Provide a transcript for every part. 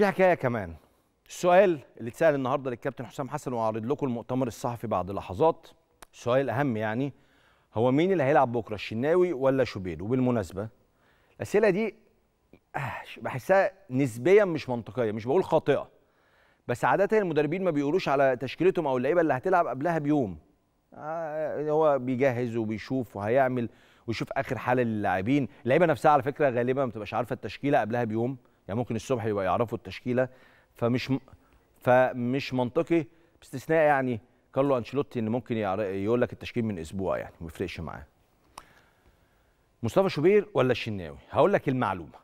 في حكايه كمان السؤال اللي اتسال النهارده للكابتن حسام حسن وهعرض لكم المؤتمر الصحفي بعد لحظات السؤال الاهم يعني هو مين اللي هيلعب بكره الشناوي ولا شوبير وبالمناسبه الاسئله دي آه، بحسها نسبيا مش منطقيه مش بقول خاطئه بس عاده المدربين ما بيقولوش على تشكيلتهم او اللعيبه اللي هتلعب قبلها بيوم آه هو بيجهز وبيشوف وهيعمل ويشوف اخر حاله للاعبين اللعيبه نفسها على فكره غالبا ما بتبقاش عارفه التشكيله قبلها بيوم يعني ممكن الصبح يبقى يعرفوا التشكيله فمش فمش منطقي باستثناء يعني كارلو انشيلوتي ان ممكن يقول لك التشكيل من اسبوع يعني ما يفرقش معاه مصطفى شوبير ولا الشناوي هقول لك المعلومه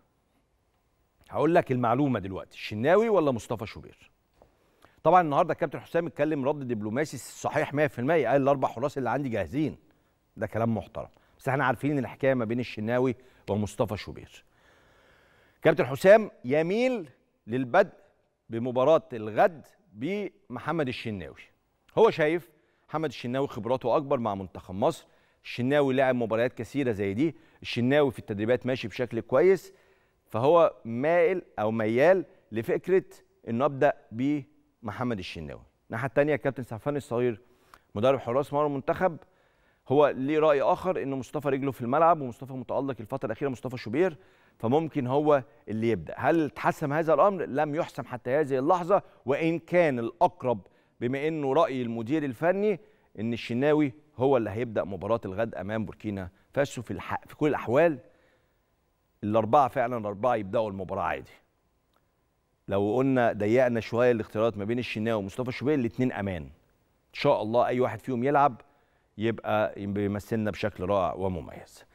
هقول لك المعلومه دلوقتي الشناوي ولا مصطفى شوبير طبعا النهارده الكابتن حسام اتكلم رد دبلوماسي صحيح 100% قال الاربع حراس اللي عندي جاهزين ده كلام محترم بس احنا عارفين الحكايه ما بين الشناوي ومصطفى شوبير كابتن حسام يميل للبدء بمباراه الغد بمحمد الشناوي هو شايف محمد الشناوي خبراته اكبر مع منتخب مصر الشناوي لعب مباريات كثيره زي دي الشناوي في التدريبات ماشي بشكل كويس فهو مائل او ميال لفكره انه ابدا بمحمد الشناوي الناحيه الثانيه كابتن سعفان الصغير مدرب حراس مرمى المنتخب هو ليه راي اخر ان مصطفى رجله في الملعب ومصطفى متالق الفتره الاخيره مصطفى شوبير فممكن هو اللي يبدا هل اتحسم هذا الامر لم يحسم حتى هذه اللحظه وان كان الاقرب بما انه راي المدير الفني ان الشناوي هو اللي هيبدا مباراه الغد امام بوركينا فاسو في الح... في كل الاحوال الاربعه فعلا الاربعه يبداوا المباراه عادي لو قلنا ضيقنا شويه الاختيارات ما بين الشناوي ومصطفى شوبير الاثنين امان ان شاء الله اي واحد فيهم يلعب يبقى بيمثلنا بشكل رائع ومميز